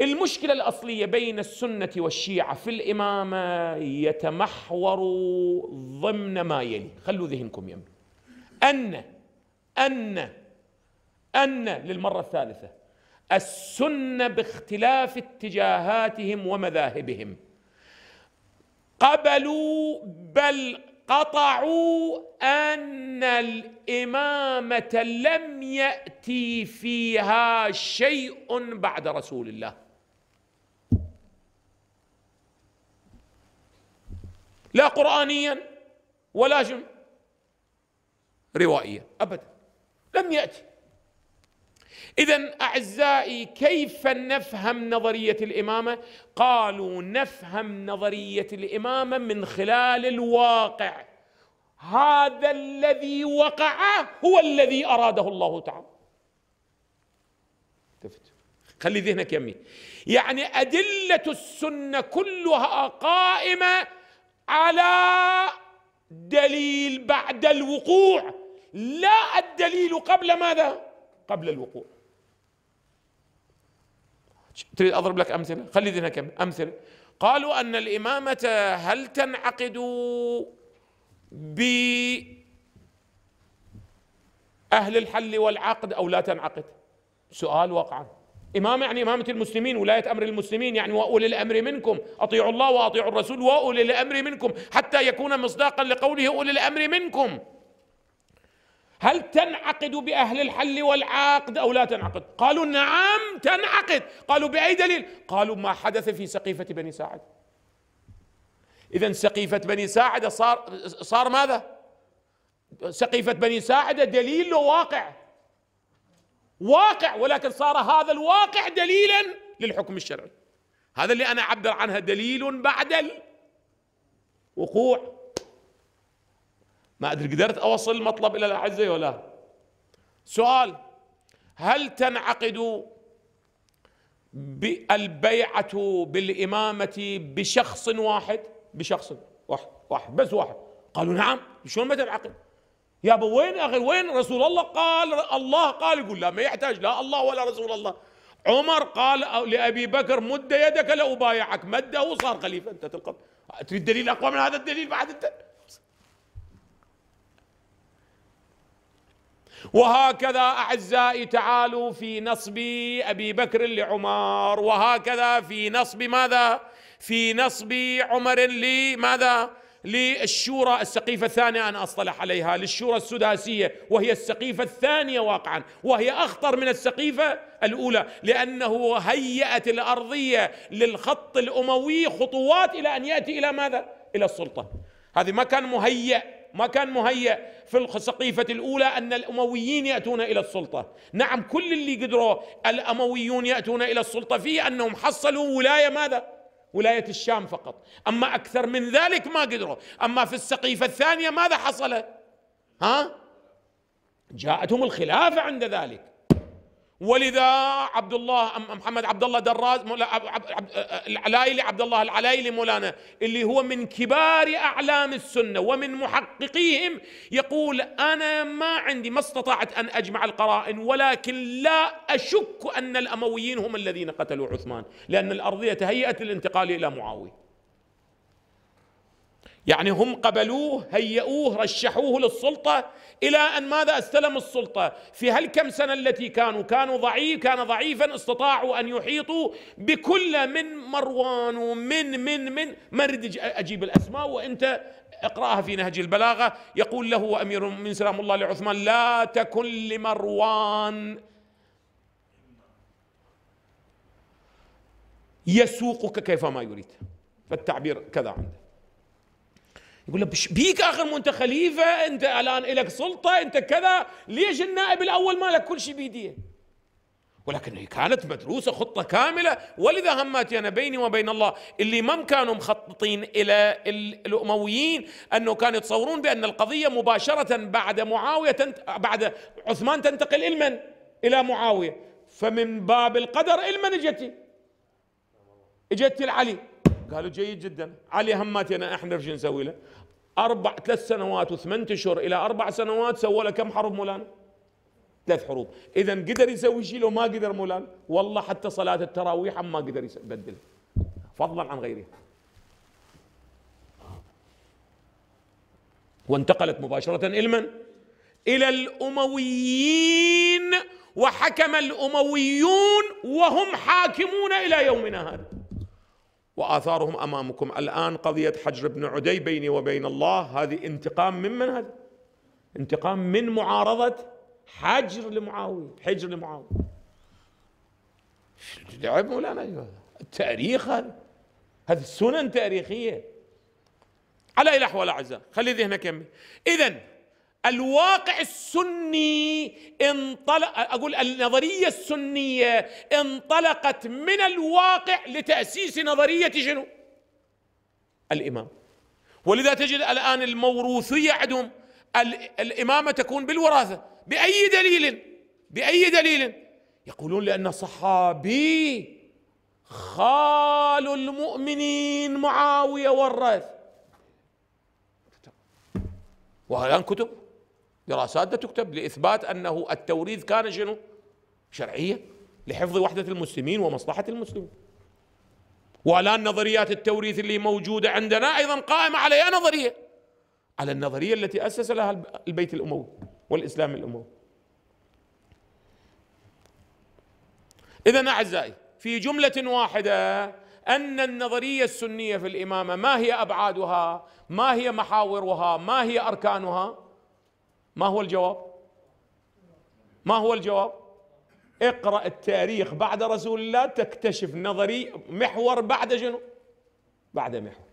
المشكلة الأصلية بين السنة والشيعة في الإمامة يتمحور ضمن ما يلي خلوا ذهنكم يمن أن أن أن للمرة الثالثة السنة باختلاف اتجاهاتهم ومذاهبهم قبلوا بل قطعوا ان الامامه لم ياتي فيها شيء بعد رسول الله لا قرآنيا ولا جم روائيا أبدا لم يأتي إذا أعزائي كيف نفهم نظرية الإمامة؟ قالوا نفهم نظرية الإمامة من خلال الواقع هذا الذي وقع هو الذي أراده الله تعالى خلي ذهنك يمي يعني أدلة السنة كلها قائمة على دليل بعد الوقوع لا الدليل قبل ماذا قبل الوقوع تريد اضرب لك امثله خلي ذهنك كم امثله قالوا ان الامامه هل تنعقد ب اهل الحل والعقد او لا تنعقد سؤال وقعاً إمام يعني إمامة المسلمين ولاية أمر المسلمين يعني وأولي الأمر منكم أطيعوا الله وأطيعوا الرسول وأولي الأمر منكم حتى يكون مصداقا لقوله أولي الأمر منكم هل تنعقد بأهل الحل والعقد أو لا تنعقد قالوا نعم تنعقد قالوا بأي دليل قالوا ما حدث في سقيفة بني ساعد إذا سقيفة بني ساعد صار صار ماذا؟ سقيفة بني ساعد دليل وواقع واقع ولكن صار هذا الواقع دليلا للحكم الشرعي هذا اللي انا اعبر عنها دليل بعد الوقوع ما ادري قدرت اوصل المطلب الى الاعزه ولا سؤال هل تنعقد البيعه بالامامه بشخص واحد بشخص واحد واحد بس واحد قالوا نعم شلون ما تنعقد يا ابو وين اخي وين رسول الله قال الله قال يقول لا ما يحتاج لا الله ولا رسول الله عمر قال لابي بكر مد يدك لابايعك مده وصار خليفه انت تلقى تريد دليل اقوى من هذا الدليل بعد انت وهكذا اعزائي تعالوا في نصب ابي بكر لعمر وهكذا في نصب ماذا؟ في نصب عمر لماذا؟ للشورى السقيفة الثانية أنا أصطلح عليها للشورى السداسية وهي السقيفة الثانية واقعا وهي أخطر من السقيفة الأولى لأنه هيأت الأرضية للخط الأموي خطوات إلى أن يأتي إلى ماذا؟ إلى السلطة هذه ما كان مهيأ ما كان مهيأ في السقيفة الأولى أن الأمويين يأتون إلى السلطة نعم كل اللي قدروا الأمويون يأتون إلى السلطة فيه أنهم حصلوا ولاية ماذا؟ ولاية الشام فقط أما أكثر من ذلك ما قدروا أما في السقيفة الثانية ماذا حصل ها جاءتهم الخلافة عند ذلك ولذا عبد الله محمد عبد الله دراز أه، العلايلي عبد الله العلايلي مولانا اللي هو من كبار اعلام السنه ومن محققيهم يقول انا ما عندي ما استطعت ان اجمع القرائن ولكن لا اشك ان الامويين هم الذين قتلوا عثمان لان الارضيه تهيأت للانتقال الى معاويه يعني هم قبلوه هيئوه رشحوه للسلطة إلى أن ماذا استلم السلطة في هالكم سنة التي كانوا كانوا ضعيف كان ضعيفا استطاعوا أن يحيطوا بكل من مروان ومن من من ما أريد أجيب الأسماء وأنت اقرأها في نهج البلاغة يقول له أمير من سلام الله لعثمان لا تكن لمروان يسوقك كيفما يريد فالتعبير كذا عنده يقول له بيك اخر منت انت خليفه انت الان لك سلطه انت كذا ليش النائب الاول مالك كل شيء بيديه ولكن هي كانت مدروسه خطه كامله ولذا همت انا بيني وبين الله اللي ما كانوا مخططين الى الامويين انه كانوا يتصورون بان القضيه مباشره بعد معاويه تنت... بعد عثمان تنتقل المن الى معاويه فمن باب القدر المن اجتي اجت العلي قالوا جيد جدا علي هماتنا احنا ايش نسوي له اربع ثلاث سنوات وثمان اشهر الى اربع سنوات سووا له كم حرب مولانا ثلاث حروب اذا قدر يسوي شيء لو ما قدر مولانا والله حتى صلاه التراويح ما قدر يبدلها فضلا عن غيرها وانتقلت مباشره الى من الى الامويين وحكم الامويون وهم حاكمون الى يومنا هذا واثارهم امامكم الان قضيه حجر بن عدي بيني وبين الله هذه انتقام ممن هذا انتقام من معارضه حجر لمعاويه حجر لمعاويه لعب مولانا التاريخ هذا هذه السنن تاريخيه على اي الاحوال أعزاء خلي ذهنك يمي اذا الواقع السني انطلق اقول النظريه السنيه انطلقت من الواقع لتاسيس نظريه شنو؟ الامام ولذا تجد الان الموروثيه عندهم الامامه تكون بالوراثه باي دليل؟ باي دليل؟ يقولون لان صحابي خال المؤمنين معاويه ورث وهذان كتب دراسات تكتب لإثبات أنه التوريث كان شنو شرعية لحفظ وحدة المسلمين ومصلحة المسلمين والان نظريات التوريث اللي موجوده عندنا ايضا قائمه على اي نظريه؟ على النظريه التي اسس لها البيت الاموي والاسلام الاموي. اذا اعزائي في جمله واحده ان النظريه السنيه في الامامه ما هي ابعادها؟ ما هي محاورها؟ ما هي اركانها؟ ما هو الجواب ما هو الجواب اقرأ التاريخ بعد رسول الله تكتشف نظري محور بعد جنو بعد محور